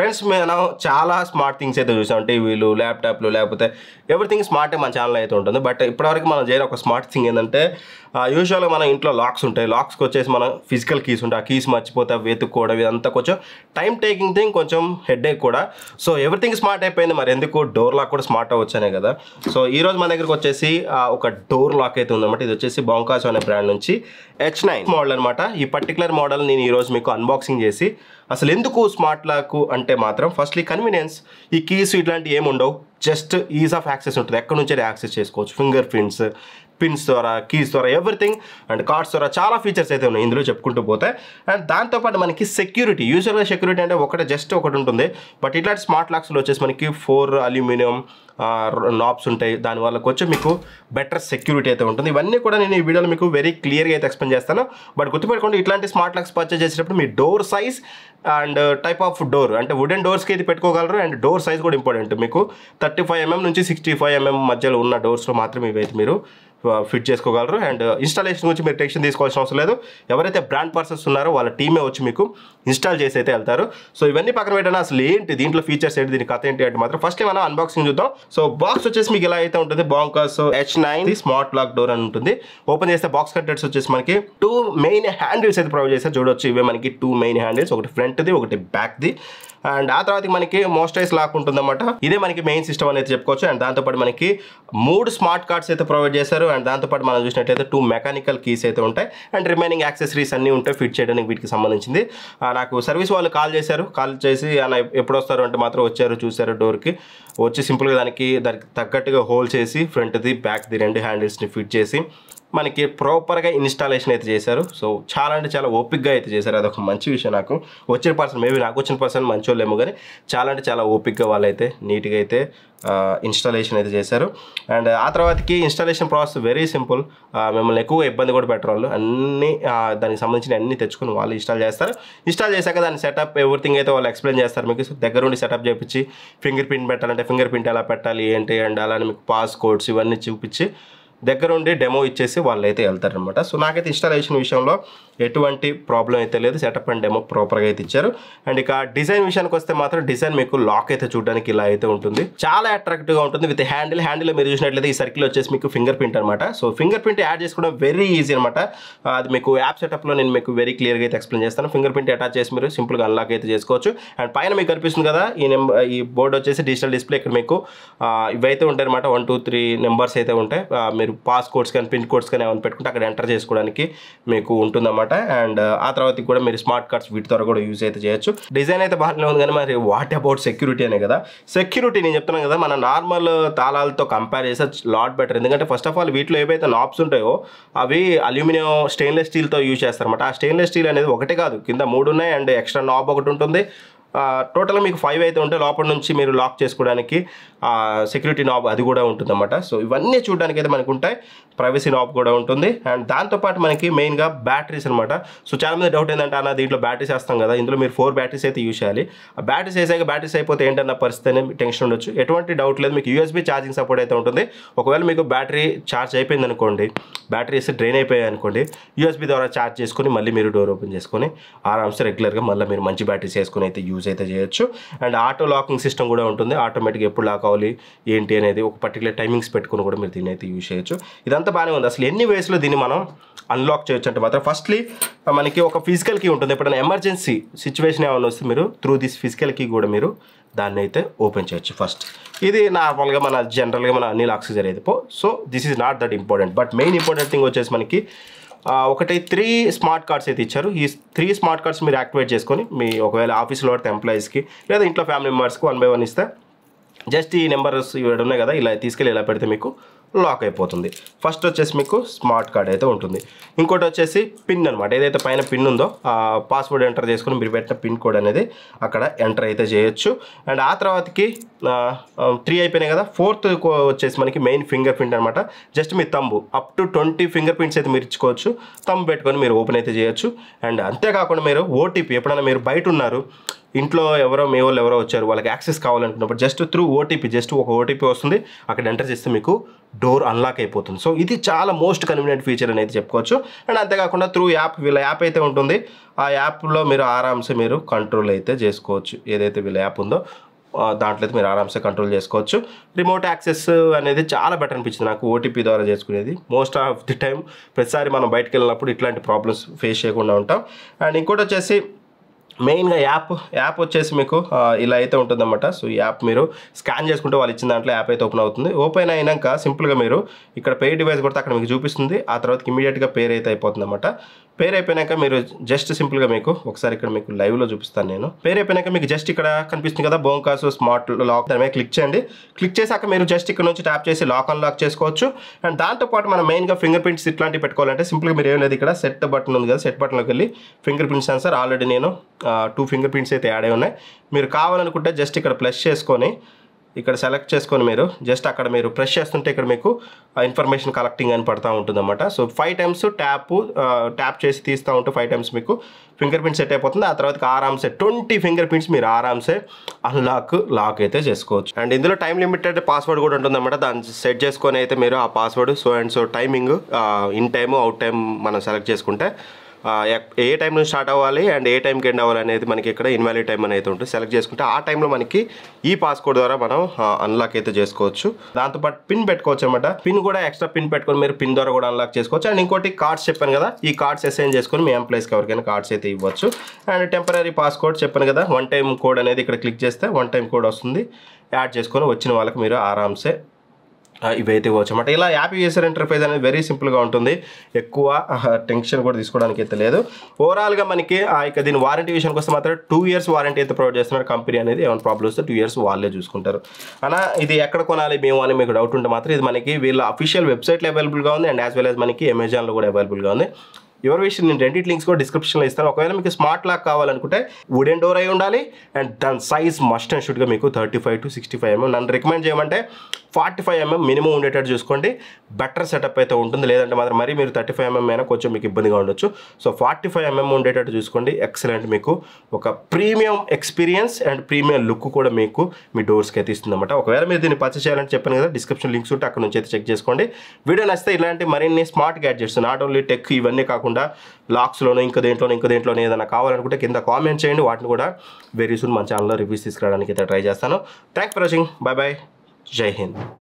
Friends మనం చాలా smart things అయితే చూసాం అంటే వీళ్ళు ల్యాప్టాప్లు లేకపోతే ఎవ్రీథింగ్ స్మార్టే మన ఛానల్ అయితే ఉంటుంది బట్ ఇప్పటివరకు మనం చేయని ఒక స్మార్ట్ థింగ్ ఏంటంటే యూజువల్గా మన ఇంట్లో లాక్స్ ఉంటాయి లాక్స్కి వచ్చేసి మన ఫిజికల్ కీస్ ఉంటాయి ఆ కీస్ మర్చిపోతే అవి వెతుక్కోవడం ఇదంతా కొంచెం టైం టేకింగ్ థింగ్ కొంచెం హెడ్ ఏక్ కూడా సో ఎవ్రీథింగ్ స్మార్ట్ అయిపోయింది మరి ఎందుకు డోర్ లాక్ కూడా స్మార్ట్ అవ్వచ్చానే కదా సో ఈరోజు మన దగ్గరకు వచ్చేసి ఒక డోర్ లాక్ అయితే ఉందన్నమాట ఇది వచ్చేసి బొంకాస్ అనే బ్రాండ్ నుంచి హెచ్ నైన్ మోడల్ అనమాట ఈ పర్టికులర్ మోడల్ నేను ఈరోజు మీకు అన్బాక్సింగ్ చేసి అసలు ఎందుకు స్మార్ట్ లాక్ అంటే మాత్రం ఫస్ట్లీ కన్వీనియన్స్ ఈ కీస్ ఇట్లాంటివి ఏమి ఉండవు జస్ట్ ఈజ్ ఆఫ్ యాక్సెస్ ఉంటుంది ఎక్కడి నుంచి యాక్సెస్ చేసుకోవచ్చు ఫింగర్ ప్రింట్స్ పిన్స్ ద్వారా కీస్ ద్వారా ఎవ్రీథింగ్ అండ్ కార్డ్స్ ద్వారా చాలా ఫీచర్స్ అయితే ఉన్నాయి ఇందులో చెప్పుకుంటూ పోతే అండ్ దాంతోపాటు మనకి సెక్యూరిటీ యూజువల్గా సెక్యూరిటీ అంటే ఒకటి జస్ట్ ఒకటి ఉంటుంది బట్ ఇట్లాంటి స్మార్ట్ లాక్స్లో వచ్చేసి మనకి ఫోర్ అల్యూమినియం నాబ్స్ ఉంటాయి దాని వల్ల వచ్చి మీకు బెటర్ సెక్యూరిటీ అయితే ఉంటుంది ఇవన్నీ కూడా నేను ఈ వీడియోలో మీకు వెరీ క్లియర్గా అయితే ఎక్స్ప్లెయిన్ చేస్తాను బట్ గుర్తుపెట్టుకోండి ఇట్లాంటి స్మార్ట్ లాక్స్ పర్చేజ్ చేసేటప్పుడు మీ door size and type of door అంటే వుడెన్ డోర్స్కి అయితే పెట్టుకోగలరు అండ్ డోర్ సైజ్ కూడా ఇంపార్టెంట్ మీకు థర్టీ ఫైవ్ ఎంఎం నుంచి సిక్స్టీ ఫైవ్ ఎంఎం మధ్యలో ఉన్న డోర్స్లో మాత్రమే ఇవైతే మీరు ఫిట్ చేసుకోగలరు అండ్ ఇన్స్టాలేషన్ గురించి మీరు టెన్షన్ తీసుకోవాల్సిన అవసరం లేదు ఎవరైతే బ్రాండ్ పర్సన్స్ ఉన్నారో వాళ్ళ టీమే వచ్చి మీకు ఇన్స్టాల్ చేసి అయితే వెళ్తారు సో ఇవన్నీ పక్కన పెట్టినా అసలు ఏంటి దీంట్లో ఫీచర్స్ ఏంటి దీనికి కథ ఏంటి అంటే మాత్రం ఫస్ట్ మనం అన్బాక్సింగ్ చూద్దాం సో బాక్స్ వచ్చేసి మీకు ఎలా అయితే ఉంటుంది Bonkers H nine smart lock door అని ఉంటుంది ఓపెన్ చేస్తే బాక్స్ కట్టెడ్స్ వచ్చేసి మనకి టూ మెయిన్ హ్యాండిల్స్ అయితే ప్రొవైడ్ చేస్తారు చూడొచ్చు ఇవే మనకి టూ మెయిన్ హ్యాండిల్స్ ఒకటి ఫ్రంట్ది ఒకటి బ్యాక్ది అండ్ ఆ తర్వాత మనకి మోస్టైజ్ లాక్ ఉంటుందన్నమాట ఇదే మనకి మెయిన్ సిస్టమ్ అనేది చెప్పుకోవచ్చు అండ్ దాంతోపాటు మనకి మూడు స్మార్ట్ కార్డ్స్ అయితే ప్రొవైడ్ చేశారు అండ్ దాంతోపాటు మనం చూసినట్లయితే టూ మెకానికల్ కీస్ అయితే ఉంటాయి అండ్ రిమైనింగ్ యాక్సెసరీస్ అన్నీ ఉంటాయి ఫిట్ చేయడానికి వీటికి సంబంధించింది నాకు సర్వీస్ వాళ్ళు కాల్ చేశారు కాల్ చేసి ఆయన ఎప్పుడు వస్తారు అంటే మాత్రం వచ్చారు చూశారు డోర్కి వచ్చి సింపుల్గా దానికి దానికి తగ్గట్టుగా హోల్ చేసి ఫ్రంట్ది బ్యాక్ది రెండు హ్యాండిల్స్ని ఫిట్ చేసి మనకి ప్రాపర్గా ఇన్స్టాలేషన్ అయితే చేశారు సో చాలా అంటే చాలా ఓపిక్గా అయితే చేశారు అదొక మంచి విషయం నాకు వచ్చిన పర్సన్ మేబీ నాకు వచ్చిన పర్సన్ మంచోళ్ళేమో కానీ చాలా అంటే చాలా ఓపిక్గా వాళ్ళైతే నీట్గా అయితే ఇన్స్టాలేషన్ అయితే చేశారు అండ్ ఆ తర్వాతకి ఇన్స్టాలేషన్ ప్రాసెస్ వెరీ సింపుల్ మిమ్మల్ని ఎక్కువ ఇబ్బంది కూడా పెట్టరు వాళ్ళు అన్నీ దానికి సంబంధించిన అన్ని తెచ్చుకుని వాళ్ళు ఇన్స్టాల్ చేస్తారు ఇన్స్టాల్ చేశాక దాని సెటప్ ఎవ్రీథింగ్ అయితే వాళ్ళు ఎక్స్ప్లెయిన్ చేస్తారు మీకు దగ్గర ఉండి సెటప్ చేయించి ఫింగర్ ప్రింట్ పెట్టాలంటే ఫింగర్ ప్రింట్ ఎలా పెట్టాలి ఏంటి అండ్ అలానే మీకు పాస్ కోడ్స్ ఇవన్నీ చూపించి దగ్గరుండి డెమో ఇచ్చేసి వాళ్ళు అయితే వెళ్తారనమాట సో నాకైతే ఇన్స్టాలేషన్ విషయంలో ఎటువంటి ప్రాబ్లం అయితే లేదు సెటప్ అండ్ డెమో ప్రాపర్గా అయితే ఇచ్చారు అండ్ ఇక డిజైన్ విషయానికి వస్తే మాత్రం డిజైన్ మీకు లాక్ అయితే చూడడానికి ఇలా అయితే ఉంటుంది చాలా అట్రాక్టివ్గా ఉంటుంది విత్ హ్యాండిల్ హ్యాండిల్ మీరు చూసినట్లయితే ఈ సర్కిల్ వచ్చేసి మీకు ఫింగర్ ప్రింట్ అనమాట సో ఫింగర్ ప్రింట్ యాడ్ చేసుకోవడం వెరీ ఈజీ అనమాట అది మీకు యాప్ సెటప్లో నేను మీకు వెరీ క్లియర్గా అయితే ఎక్స్ప్లెయిన్ చేస్తాను ఫింగర్ ప్రింట్ అటాచ్ చేసి మీరు సింపుల్గా అన్లాక్ అయితే చేసుకోవచ్చు అండ్ పైన మీకు కనిపిస్తుంది కదా ఈ నెంబర్ ఈ బోర్డు వచ్చేసి డిజిటల్ డిస్ప్లే ఇక్కడ మీకు uh, ఇవైతే ఉంటాయి అనమాట వన్ టూ త్రీ నెంబర్స్ అయితే ఉంటాయి uh, మీరు మీరు పాస్ కోడ్స్ కానీ పిన్ కోడ్స్ కానీ ఏమైనా పెట్టుకుంటే అక్కడ ఎంటర్ చేసుకోవడానికి మీకు ఉంటుందన్నమాట అండ్ ఆ తర్వాత కూడా మీరు స్మార్ట్ కార్డ్స్ వీటి ద్వారా కూడా యూజ్ అయితే చేయొచ్చు డిజైన్ అయితే బాగానే ఉంది కానీ మరి వాట్ అబౌట్ సెక్యూరిటీ అనే కదా సెక్యూరిటీ నేను చెప్తున్నాను కదా మన నార్మల్ తాళాలతో కంపేర్ చేస్తే లాట్ బెటర్ ఎందుకంటే ఫస్ట్ ఆఫ్ ఆల్ వీటిలో ఏవైతే నాబ్స్ ఉంటాయో అవి అల్యూమినియం స్టెయిన్లెస్ స్టీల్తో యూజ్ చేస్తారన్నమాట ఆ స్టెయిన్లెస్ స్టీల్ అనేది ఒకటే కాదు కింద మూడు ఉన్నాయి అండ్ ఎక్స్ట్రా నాబ్ ఒకటి ఉంటుంది టోటల్గా మీకు ఫైవ్ అయితే ఉంటే లోపల నుంచి మీరు లాక్ చేసుకోవడానికి సెక్యూరిటీ నాబ్ అది కూడా ఉంటుందన్నమాట సో ఇవన్నీ చూడడానికి అయితే మనకు ఉంటాయి ప్రైవసీ నాప్ కూడా ఉంటుంది అండ్ దాంతోపాటు మనకి మెయిన్గా బ్యాటరీస్ అనమాట సో చాలా మంది డౌట్ ఏంటంటే అన్న దీంట్లో బ్యాటరీస్ వేస్తాం కదా ఇందులో మీరు ఫోర్ బ్యాటరీస్ అయితే యూజ్ చేయాలి ఆ బ్యాటరీస్ వేసాక బ్యాటరీస్ అయిపోతే ఏంటన్న పరిస్థితి అనేది టెన్షన్ ఉండొచ్చు ఎటువంటి డౌట్ లేదు మీకు యూఎస్బీ ఛార్జింగ్ సపోర్ట్ అయితే ఉంటుంది ఒకవేళ మీకు బ్యాటరీ ఛార్జ్ అయిపోయింది అనుకోండి బ్యాటరీస్ డ్రైన్ అయిపోయాయి అనుకోండి యూఎస్బీ ద్వారా ఛార్జ్ చేసుకొని మళ్ళీ మీరు డోర్ ఓపెన్ చేసుకొని ఆరామ్స్ రెగ్యులర్గా మళ్ళీ మీరు మంచి బ్యాటరీస్ వేసుకొని అయితే యూజ్ అయితే చేయొచ్చు అండ్ ఆటో లాకింగ్ సిస్టమ్ కూడా ఉంటుంది ఆటోమేటిక్గా ఎప్పుడు లాక్ అవ్వాలి ఏంటి అనేది ఒక పర్టికులర్ టైమింగ్స్ పెట్టుకుని కూడా మీరు దీన్ని అయితే యూజ్ చేయొచ్చు ఇదంతా బాగానే ఉంది అసలు ఎన్ని వేస్లో దీన్ని మనం అన్లాక్ చేయొచ్చు అంటే మాత్రం ఫస్ట్లీ మనకి ఒక ఫిజికల్ కీ ఉంటుంది ఎప్పుడైనా ఎమర్జెన్సీ సిచ్యువేషన్ ఏమైనా వస్తే మీరు త్రూ దిస్ ఫిజికల్ కీ కూడా మీరు దాన్ని అయితే ఓపెన్ చేయొచ్చు ఫస్ట్ ఇది నార్మల్గా మన జనరల్గా మన అన్ని ఆక్సిజన్ జరిగేది పో so this is not that important but main important thing వచ్చేసి మనకి ఒకటి త్రీ స్మార్ట్ కార్డ్స్ అయితే ఇచ్చారు ఈ త్రీ స్మార్ట్ కార్డ్స్ మీరు యాక్టివేట్ చేసుకొని మీ ఒకవేళ ఆఫీస్లో పడితే ఎంప్లాయీస్కి లేదా ఇంట్లో ఫ్యామిలీ మెంబర్స్కి వన్ బై వన్ ఇస్తే జస్ట్ ఈ నెంబర్స్ ఇవి ఉన్నాయి కదా ఇలా తీసుకెళ్ళి ఇలా పెడితే మీకు లాక్ అయిపోతుంది ఫస్ట్ వచ్చేసి మీకు స్మార్ట్ కార్డ్ అయితే ఉంటుంది ఇంకోటి వచ్చేసి పిన్ అనమాట ఏదైతే పైన పిన్ ఉందో ఆ పాస్వర్డ్ ఎంటర్ చేసుకుని మీరు పెట్టిన పిన్ కోడ్ అనేది అక్కడ ఎంటర్ అయితే చేయొచ్చు అండ్ ఆ తర్వాతకి త్రీ అయిపోయినాయి కదా ఫోర్త్ వచ్చేసి మనకి మెయిన్ ఫింగర్ ప్రింట్ అనమాట జస్ట్ మీ thumb up to twenty finger prints అయితే మీరు ఇచ్చుకోవచ్చు తంబు పెట్టుకొని మీరు ఓపెన్ అయితే చేయొచ్చు అండ్ అంతేకాకుండా మీరు ఓటీపీ ఎప్పుడైనా మీరు బయట ఉన్నారు ఇంట్లో ఎవరో మీ వాళ్ళు ఎవరో వచ్చారు వాళ్ళకి యాక్సెస్ కావాలనుకున్నప్పుడు జస్ట్ త్రూ ఓటీపీ జస్ట్ ఒక ఓటీపీ వస్తుంది అక్కడ ఎంటర్ చేస్తే మీకు డోర్ అన్లాక్ అయిపోతుంది సో ఇది చాలా మోస్ట్ కన్వీనియంట్ ఫీచర్ అనేది చెప్పుకోవచ్చు అండ్ అంతేకాకుండా త్రూ యాప్ వీళ్ళ యాప్ అయితే ఉంటుంది ఆ యాప్లో మీరు ఆరామ్సే మీరు కంట్రోల్ అయితే చేసుకోవచ్చు ఏదైతే వీళ్ళ యాప్ ఉందో దాంట్లో అయితే మీరు ఆరామ్సే కంట్రోల్ చేసుకోవచ్చు రిమోట్ యాక్సెస్ అనేది చాలా బెటర్ అనిపించింది నాకు ఓటీపీ ద్వారా చేసుకునేది మోస్ట్ ఆఫ్ ది టైం ప్రతిసారి మనం బయటకు వెళ్ళినప్పుడు ఇట్లాంటి ప్రాబ్లమ్స్ ఫేస్ చేయకుండా ఉంటాం అండ్ ఇంకోటి వచ్చేసి మెయిన్గా యాప్ యాప్ వచ్చేసి మీకు ఇలా అయితే ఉంటుందన్నమాట సో ఈ యాప్ మీరు స్కాన్ చేసుకుంటే వాళ్ళు ఇచ్చిన దాంట్లో యాప్ అయితే ఓపెన్ అవుతుంది ఓపెన్ అయినాక సింపుల్గా మీరు ఇక్కడ పేరు డివైస్ కొడితే అక్కడ మీకు చూపిస్తుంది ఆ తర్వాత ఇమీడియట్గా పేరు అయితే అయిపోతుంది అన్నమాట పేరు అయిపోయినాక మీరు జస్ట్ సింపుల్గా మీకు ఒకసారి ఇక్కడ మీకు లైవ్లో చూపిస్తాను నేను పేరు అయిపోయినాక మీకు జస్ట్ ఇక్కడ కనిపిస్తుంది కదా బోంకాస్ స్మార్ట్ లాక్ దాని మీద క్లిక్ చేయండి క్లిక్ చేశాక మీరు జస్ట్ ఇక్కడ నుంచి ట్యాప్ చేసి లాక్ అన్లాక్ చేసుకోవచ్చు అండ్ దాంతోపాటు మనం మెయిన్గా ఫింగర్ ప్రింట్స్ ఇట్లాంటివి పెట్టుకోవాలంటే సింపుల్గా మీరు ఏం లేదు ఇక్కడ సెట్ బటన్ ఉంది కదా సెట్ బటన్లోకి వెళ్ళి ఫింగర్ ప్రింట్ సెన్సర్ ఆల్రెడీ నేను టూ ఫింగర్ ప్రింట్స్ అయితే యాడ్ అయి ఉన్నాయి మీరు కావాలనుకుంటే జస్ట్ ఇక్కడ ప్లస్ చేసుకొని ఇక్కడ సెలెక్ట్ చేసుకొని మీరు జస్ట్ అక్కడ మీరు ప్రెస్ చేస్తుంటే ఇక్కడ మీకు ఇన్ఫర్మేషన్ కలెక్టింగ్ అని పడుతూ ఉంటుందన్నమాట so five times tap tap చేసి తీస్తూ ఉంటే ఫైవ్ టైమ్స్ మీకు ఫింగర్ ప్రింట్ సెట్ అయిపోతుంది ఆ తర్వాత ఆరామ్సే ట్వంటీ ఫింగర్ ప్రింట్స్ మీరు ఆరామ్సే అన్లాక్ లాక్ అయితే చేసుకోవచ్చు అండ్ ఇందులో టైం లిమిటెడ్ పాస్వర్డ్ కూడా ఉంటుందన్నమాట దాన్ని సెట్ చేసుకొని అయితే మీరు ఆ password so and so timing in time out time మనం సెలెక్ట్ చేసుకుంటే ఏ టైం నుంచి స్టార్ట్ అవ్వాలి అండ్ ఏ టైంకి ఎండ్ అవ్వాలి అనేది మనకి ఇక్కడ ఇన్వాలిడ్ టైం అనేది ఉంటుంది సెలెక్ట్ చేసుకుంటే ఆ టైంలో మనకి ఈ పాస్కోడ్ ద్వారా మనం అన్లాక్ అయితే చేసుకోవచ్చు దాంతోపాటు పిన్ పెట్టుకోవచ్చు అనమాట పిన్ కూడా ఎక్స్ట్రా పిన్ పెట్టుకొని మీరు పిన్ ద్వారా కూడా అన్లాక్ చేసుకోవచ్చు అండ్ ఇంకోటి కార్డ్స్ చెప్పాను కదా ఈ కార్డ్స్ అసైన్ చేసుకొని మీ ఎంప్లాయీస్కి ఎవరికైనా కార్డ్స్ అయితే ఇవ్వచ్చు అండ్ టెంపరీ పాస్కోడ్ చెప్పాను కదా వన్ టైం కోడ్ అనేది ఇక్కడ క్లిక్ చేస్తే వన్ టైం కోడ్ వస్తుంది యాడ్ చేసుకొని వచ్చిన వాళ్ళకి మీరు ఆరామ్సే ఇవైతే ఇవ్వచ్చు అనమాట ఇలా యాప్ యూజర్ ఇంటర్ఫేస్ అనేది వెరీ సింపుల్గా ఉంటుంది ఎక్కువ టెన్షన్ కూడా తీసుకోవడానికి అయితే లేదు ఓవరాల్గా మనకి ఆ యొక్క దీని వారంటీ విషయానికి వస్తే మాత్రం టూ ఇయర్స్ వారంటీ అయితే ప్రొవైడ్ చేస్తున్నారు కంపెనీ అనేది ఏమైనా ప్రాబ్లమ్స్ టూ ఇయర్స్ వాళ్ళే చూసుకుంటారు అలా ఇది ఎక్కడ కొనాలి మేము అని మీకు డౌట్ ఉంటే మాత్రం ఇది మనకి వీళ్ళ అఫీషియల్ వెబ్సైట్లో అవైలబుల్గా ఉంది అండ్ యాజ్ వెల్ యాజ్ మనకి అమెజాన్లో కూడా అవైలబుల్గా ఉంది ఎవరి విషయం నేను రెండింటి లింక్స్ కూడా డిస్క్రిప్షన్లో ఇస్తాను ఒకవేళ మీకు స్మార్ట్ లాక్ కావాలనుకుంటే వుడెన్ డోర్ అయి ఉండాలి అండ్ దాని సైజ్ మస్ట్ అండ్ షుడ్గా మీకు thirty five to sixty five MM నన్ను రికమెండ్ చేయమంటే ఫార్టీ ఫైవ్ ఎంఎం మినిమం ఉండేటట్టు చూసుకోండి బెటర్ సెటప్ అయితే ఉంటుంది లేదంటే మాత్రం మరీ మీరు థర్టీ ఫైవ్ ఎంఎం అయినా కొంచెం మీకు ఇబ్బందిగా ఉండొచ్చు సో ఫార్టీ ఫైవ్ ఎంఎం ఉండేటట్టు చూసుకోండి ఎక్సలెంట్ మీకు ఒక premium experience and premium look కూడా మీకు మీ డోర్స్కి అయితే ఇస్తుంది అనమాట ఒకవేళ మీరు దీన్ని పర్చేస్ చేయాలని చెప్పాను కదా డిస్క్రిప్షన్ లింక్స్ ఉంటే అక్కడ నుంచి అయితే చెక్ చేసుకోండి వీడియో నచ్చితే ఇలాంటి మరిన్ని smart gadgets not only tech ఇవన్నీ కాకుండా లాక్స్లోనూ ఇంకా దేంట్లోనూ ఇంకా దేంట్లోనే ఏదైనా కావాలనుకుంటే కింద కామెంట్ చేయండి వాటిని కూడా వెరీ సూన్ మన ఛానల్లో రివ్యూస్ తీసుకురావడానికి అయితే ట్రై చేస్తాను thanks for watching bye bye Jehin.